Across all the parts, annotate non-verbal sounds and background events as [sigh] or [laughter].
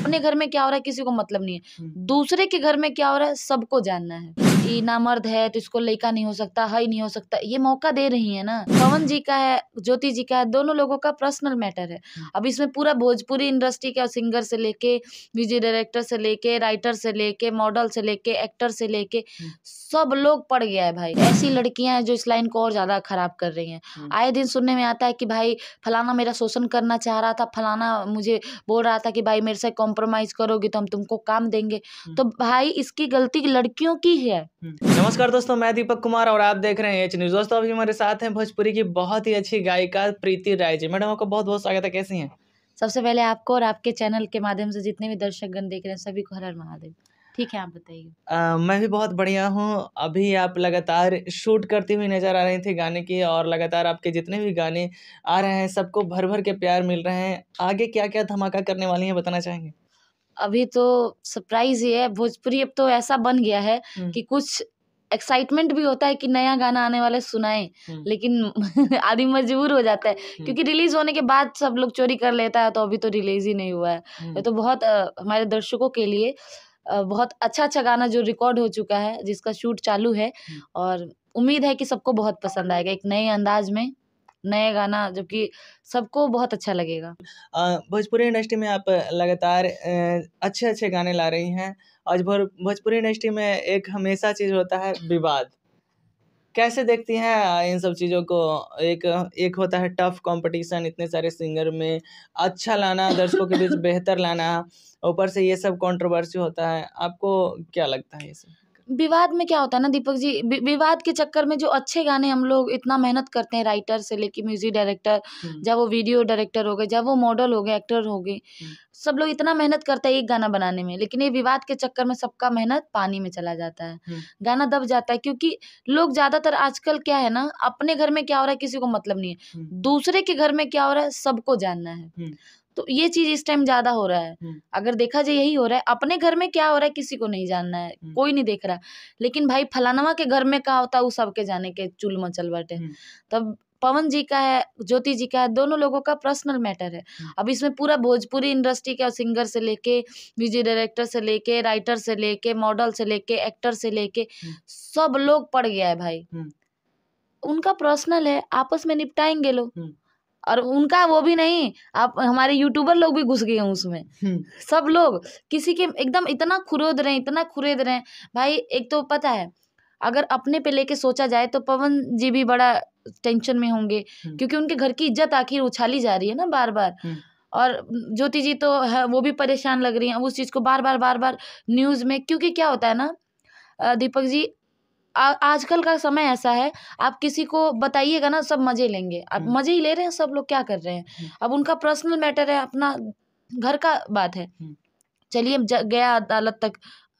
अपने घर में क्या हो रहा है किसी को मतलब नहीं है हम्म। दूसरे के घर में क्या हो रहा है सबको जानना है ये ना मर्द है तो इसको लड़का नहीं हो सकता है नहीं हो सकता ये मौका दे रही है ना पवन जी का है ज्योति जी का है दोनों लोगों का पर्सनल मैटर है हम्म। अब इसमें पूरा भोजपुरी इंडस्ट्री का सिंगर से लेके म्यूजिक डायरेक्टर से लेके राइटर से लेके मॉडल से लेके एक्टर से लेके हम्म। सब लोग पड़ गया है भाई ऐसी लड़कियां हैं जो इस लाइन को और ज्यादा खराब कर रही हैं आए दिन सुनने में आता है कि भाई फलाना मेरा शोषण करना चाह रहा था फलाना मुझे बोल रहा था कि भाई मेरे से कॉम्प्रोमाइज़ करोगे तो हम तुमको काम देंगे हम्म। तो भाई इसकी गलती लड़कियों की है हम्म। नमस्कार दोस्तों मैं दीपक कुमार और आप देख रहे हैं एच न्यूज़ दोस्तों अभी हमारे साथ हैं भोजपुरी की बहुत ही अच्छी गायिका प्रीति राय जी मैडम आपका बहुत बहुत स्वागत है कैसी है सबसे पहले आपको और आपके चैनल के माध्यम से जितने भी दर्शकगण देख रहे हैं सभी को हर हर महादेव ठीक है आप बताइए मैं भी बहुत बढ़िया हूँ अभी आप लगातार शूट करती हुई नज़र आ रही थी गाने की और लगातार आपके जितने भी गाने आ रहे हैं सबको भर भर के प्यार मिल रहे हैं आगे क्या क्या धमाका करने वाली है बताना चाहेंगे अभी तो सरप्राइज ही है भोजपुरी अब तो ऐसा बन गया है कि कुछ एक्साइटमेंट भी होता है कि नया गाना आने वाले सुनाए लेकिन [laughs] आदमी मजबूर हो जाता है क्योंकि रिलीज होने के बाद सब लोग चोरी कर लेता है तो अभी तो रिलीज ही नहीं हुआ है ये तो बहुत आ, हमारे दर्शकों के लिए बहुत अच्छा अच्छा गाना जो रिकॉर्ड हो चुका है जिसका शूट चालू है और उम्मीद है कि सबको बहुत पसंद आएगा एक नए अंदाज में नए गाना जबकि सबको बहुत अच्छा लगेगा भोजपुरी इंडस्ट्री में आप लगातार अच्छे अच्छे गाने ला रही हैं और भोजपुरी इंडस्ट्री में एक हमेशा चीज़ होता है विवाद कैसे देखती हैं इन सब चीज़ों को एक एक होता है टफ कंपटीशन इतने सारे सिंगर में अच्छा लाना दर्शकों के बीच [laughs] बेहतर लाना ऊपर से ये सब कंट्रोवर्सी होता है आपको क्या लगता है ये सब विवाद में क्या होता है ना दीपक जी विवाद के चक्कर में जो अच्छे गाने हम लोग इतना मेहनत करते हैं राइटर से लेके म्यूजिक हम्म। डायरेक्टर जब वो वीडियो डायरेक्टर हो गए जब वो मॉडल हो गए एक्टर हो गए हम्म। सब लोग इतना मेहनत करते हैं एक गाना बनाने में लेकिन ये विवाद के चक्कर में सबका मेहनत पानी में चला जाता है हम्म। गाना दब जाता है क्योंकि लोग ज्यादातर आजकल क्या है ना अपने घर में क्या हो रहा है किसी को मतलब नहीं है दूसरे के घर में क्या हो रहा है सबको जानना है तो ये चीज इस टाइम ज्यादा हो रहा है अगर देखा जाए यही हो रहा है अपने घर में क्या हो रहा है किसी को नहीं जानना है कोई नहीं देख रहा लेकिन भाई फलानवा के घर में का होता है वो सबके जाने के चूल मचल बाटे तब पवन जी का है ज्योति जी का है दोनों लोगों का पर्सनल मैटर है अब इसमें पूरा भोजपुरी इंडस्ट्री का सिंगर से लेके म्यूजिक डायरेक्टर से लेके राइटर से लेके मॉडल से लेके एक्टर से लेके सब लोग पड़ गया है भाई उनका पर्सनल है आपस में निपटाएंगे लोग और उनका वो भी नहीं आप हमारे यूट्यूबर लोग भी घुस गए हैं उसमें हम्म। सब लोग किसी के एकदम इतना खुरोद रहे हैं इतना खुरेद रहे हैं भाई एक तो पता है अगर अपने पे लेके सोचा जाए तो पवन जी भी बड़ा टेंशन में होंगे हम्म। क्योंकि उनके घर की इज्जत आखिर उछाली जा रही है ना बार बार हम्म। और ज्योति जी तो है वो भी परेशान लग रही हैं उस चीज़ को बार बार बार बार न्यूज़ में क्योंकि क्या होता है ना दीपक जी आजकल का समय ऐसा है आप किसी को बताइएगा ना सब मज़े लेंगे आप हम्म। मज़े ही ले रहे हैं सब लोग क्या कर रहे हैं हम्म। अब उनका पर्सनल मैटर है अपना घर का बात है हम्म। चलिए गया अदालत तक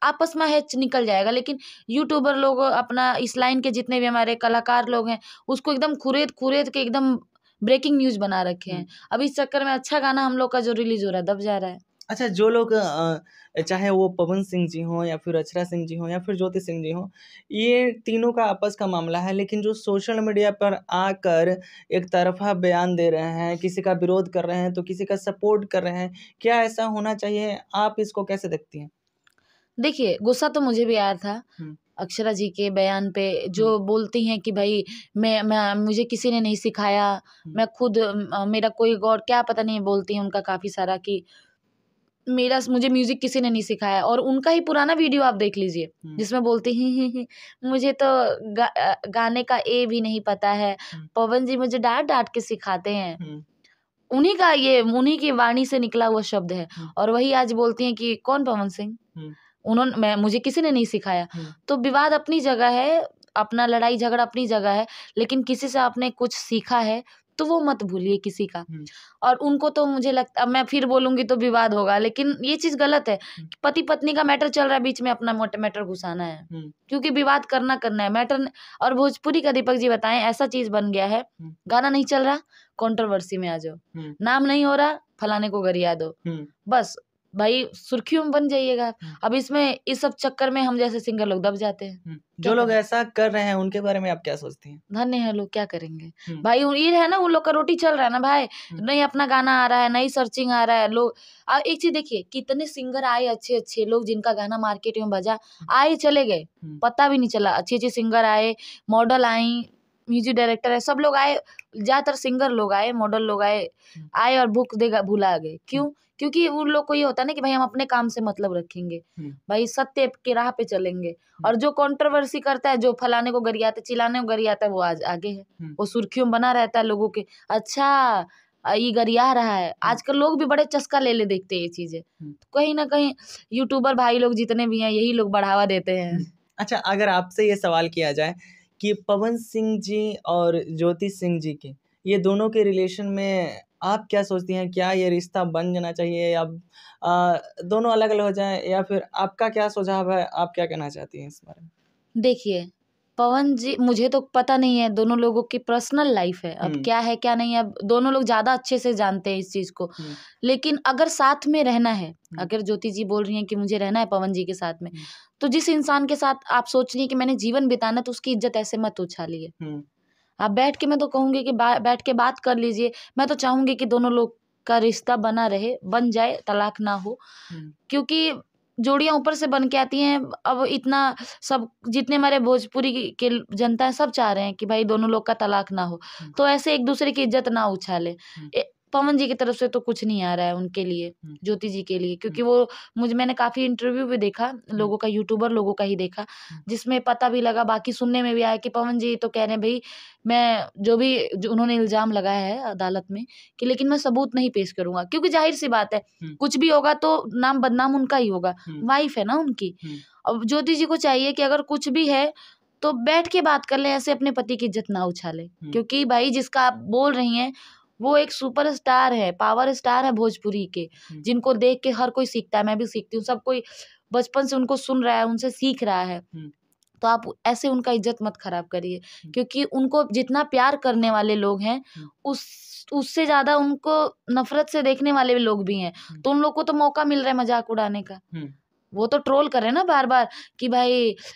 आपस में है निकल जाएगा लेकिन यूट्यूबर लोग अपना इस लाइन के जितने भी हमारे कलाकार लोग हैं उसको एकदम खुरेद खुरेद के एकदम ब्रेकिंग न्यूज़ बना रखे हैं अब इस चक्कर में अच्छा गाना हम लोग का जो रिलीज हो रहा है दब जा रहा है अच्छा जो लोग चाहे वो पवन सिंह जी हों या फिर अक्षरा सिंह जी हों या फिर ज्योति सिंह जी हों ये तीनों का आपस का मामला है लेकिन जो सोशल मीडिया पर आकर एक तरफा बयान दे रहे हैं किसी का विरोध कर रहे हैं तो किसी का सपोर्ट कर रहे हैं क्या ऐसा होना चाहिए आप इसको कैसे देखती हैं देखिए गुस्सा तो मुझे भी आया था हम्म। अक्षरा जी के बयान पे जो हम्म। बोलती हैं कि भाई मैं मैं मुझे किसी ने नहीं सिखाया हम्म। मैं खुद मेरा कोई गौर क्या पता नहीं बोलती हैं उनका काफ़ी सारा कि मेरा मुझे म्यूज़िक किसी ने नहीं सिखाया और उनका ही पुराना वीडियो आप देख लीजिए हम्म। जिसमें बोलते ही, ही, ही मुझे तो गा, गाने का ए भी नहीं पता है हम्म। पवन जी मुझे डांट डांट के सिखाते हैं हम्म। उन्हीं का ये उन्हीं की वाणी से निकला हुआ शब्द है और वही आज बोलती हैं कि कौन पवन सिंह उन्होंने मैं मुझे किसी ने नहीं सिखाया तो विवाद अपनी जगह है अपना लड़ाई झगड़ा अपनी जगह है लेकिन किसी से आपने कुछ सीखा है तो वो मत भूलिए किसी का और उनको तो मुझे लगता मैं फिर बोलूंगी तो विवाद होगा लेकिन ये चीज़ गलत है पति पत्नी का मैटर चल रहा है बीच में अपना मैटर घुसाना है क्योंकि विवाद करना करना है मैटर और भोजपुरी का दीपक जी बताएं ऐसा चीज़ बन गया है गाना नहीं चल रहा कॉन्ट्रोवर्सी में आ जाओ नाम नहीं हो रहा फलाने को गरिया दो बस भाई सुर्खियों में बन जाइएगा हम्म। अब इसमें इस सब चक्कर में हम जैसे सिंगर लोग दब जाते हैं हम्म। जो लोग ऐसा कर रहे हैं उनके बारे में आप क्या सोचती हैं धन्य है लोग क्या करेंगे हम्म। भाई ये है ना उन लोग का रोटी चल रहा है ना भाई नहीं अपना गाना आ रहा है नई सर्चिंग आ रहा है लोग एक चीज देखिए कितने सिंगर आए अच्छे अच्छे लोग जिनका गाना मार्केट में बजा आए चले गए पता भी नहीं चला अच्छे अच्छे सिंगर आए मॉडल आई म्यूजिक डायरेक्टर है सब लोग आए ज्यादातर सिंगर लोग आए मॉडल लोग आए आए और भूख देगा भुला गए क्यों क्योंकि उन लोग को ये होता है ना कि भाई हम अपने काम से मतलब रखेंगे हम्म। भाई सत्य के राह पे चलेंगे हम्म। और जो कंट्रोवर्सी करता है जो फलाने को गरियाता चिलाने को गरियाता है वो आज आगे है हम्म। वो सुर्खियों बना रहता है लोगों के अच्छा ये गरिया रहा है आजकल लोग भी बड़े चस्का ले ले देखते हैं ये चीजें तो कहीं ना कहीं यूट्यूबर भाई लोग जितने भी हैं यही लोग बढ़ावा देते हैं अच्छा अगर आपसे ये सवाल किया जाए कि पवन सिंह जी और ज्योति सिंह जी के ये दोनों के रिलेशन में आप क्या सोचती हैं क्या ये रिश्ता बन जाना चाहिए या दोनों अलग अलग हो जाए या फिर आपका क्या सुझाव है आप क्या कहना चाहती हैं इस बारे में देखिए पवन जी मुझे तो पता नहीं है दोनों लोगों की पर्सनल लाइफ है अब क्या है क्या नहीं है अब दोनों लोग ज़्यादा अच्छे से जानते हैं इस चीज़ को लेकिन अगर साथ में रहना है अगर ज्योति जी बोल रही हैं कि मुझे रहना है पवन जी के साथ में तो जिस इंसान के साथ आप सोच रही है कि मैंने जीवन बिताना तो उसकी इज्जत ऐसे मत उछालिए आप बैठ के मैं तो कहूँगी कि बैठ के बात कर लीजिए मैं तो चाहूँगी कि दोनों लोग का रिश्ता बना रहे बन जाए तलाक ना हो हम्म। क्योंकि जोड़ियाँ ऊपर से बन के आती हैं अब इतना सब जितने हमारे भोजपुरी के जनता है सब चाह रहे हैं कि भाई दोनों लोग का तलाक ना हो हम्म। तो ऐसे एक दूसरे की इज्जत ना उछाले हम्म। पवन जी की तरफ से तो कुछ नहीं आ रहा है उनके लिए ज्योति जी के लिए क्योंकि वो मुझे मैंने काफ़ी इंटरव्यू भी देखा लोगों का यूट्यूबर लोगों का ही देखा जिसमें पता भी लगा बाकी सुनने में भी आया कि पवन जी तो कह रहे हैं भाई मैं जो भी जो उन्होंने इल्ज़ाम लगाया है अदालत में कि लेकिन मैं सबूत नहीं पेश करूंगा क्योंकि जाहिर सी बात है कुछ भी होगा तो नाम बदनाम उनका ही होगा वाइफ है ना उनकी अब ज्योति जी को चाहिए कि अगर कुछ भी है तो बैठ के बात कर लें ऐसे अपने पति की इज्जत ना उछाले क्योंकि भाई जिसका आप बोल रही हैं वो एक सुपर स्टार है पावर स्टार है भोजपुरी के हम्म। जिनको देख के हर कोई सीखता है मैं भी सीखती हूँ सब कोई बचपन से उनको सुन रहा है उनसे सीख रहा है हम्म। तो आप ऐसे उनका इज्जत मत खराब करिए हम्म। क्योंकि उनको जितना प्यार करने वाले लोग हैं उस उससे ज़्यादा उनको नफरत से देखने वाले भी लोग भी हैं तो उन लोग को तो मौका मिल रहा है मजाक उड़ाने का वो तो ट्रोल कर रहे हैं ना बार बार कि भाई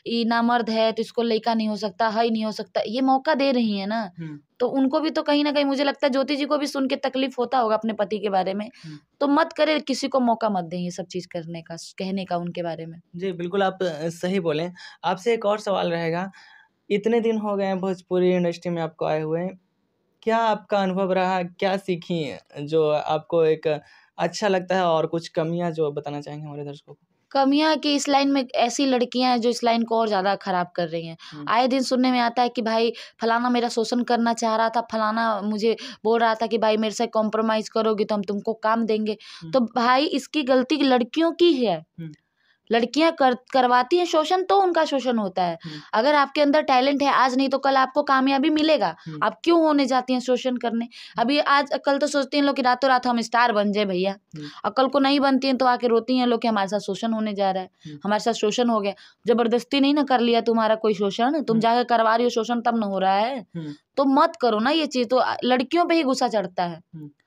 ये ना मर्द है तो इसको लड़का नहीं हो सकता है नहीं हो सकता ये मौका दे रही है ना तो उनको भी तो कहीं ना कहीं मुझे लगता है ज्योति जी को भी सुन के तकलीफ होता होगा अपने पति के बारे में तो मत करे किसी को मौका मत दें ये सब चीज करने का कहने का उनके बारे में जी बिल्कुल आप सही बोले आपसे एक और सवाल रहेगा इतने दिन हो गए भोजपुरी इंडस्ट्री में आपको आए हुए क्या आपका अनुभव रहा क्या सीखी जो आपको एक अच्छा लगता है और कुछ कमियां जो बताना चाहेंगे हमारे दर्शकों को कमियां कि इस लाइन में ऐसी लड़कियां हैं जो इस लाइन को और ज़्यादा खराब कर रही हैं आए दिन सुनने में आता है कि भाई फलाना मेरा शोषण करना चाह रहा था फलाना मुझे बोल रहा था कि भाई मेरे से कॉम्प्रोमाइज़ करोगे तो हम तुमको काम देंगे तो भाई इसकी गलती लड़कियों की है लड़कियां कर करवाती हैं शोषण तो उनका शोषण होता है हम्म। अगर आपके अंदर टैलेंट है आज नहीं तो कल आपको कामयाबी मिलेगा हम्म। आप क्यों होने जाती हैं शोषण करने हम्म। अभी आज कल तो सोचती हैं लोग कि रातों रात हम स्टार बन जाए भैया और कल को नहीं बनती हैं तो आके रोती हैं लोग कि हमारे साथ शोषण होने जा रहा है हमारे साथ शोषण हो गया जबरदस्ती नहीं ना कर लिया तुम्हारा कोई शोषण तुम जाकर करवा रही हो शोषण तब ना हो रहा है तो मत करो ना ये चीज तो लड़कियों पर ही गुस्सा चढ़ता है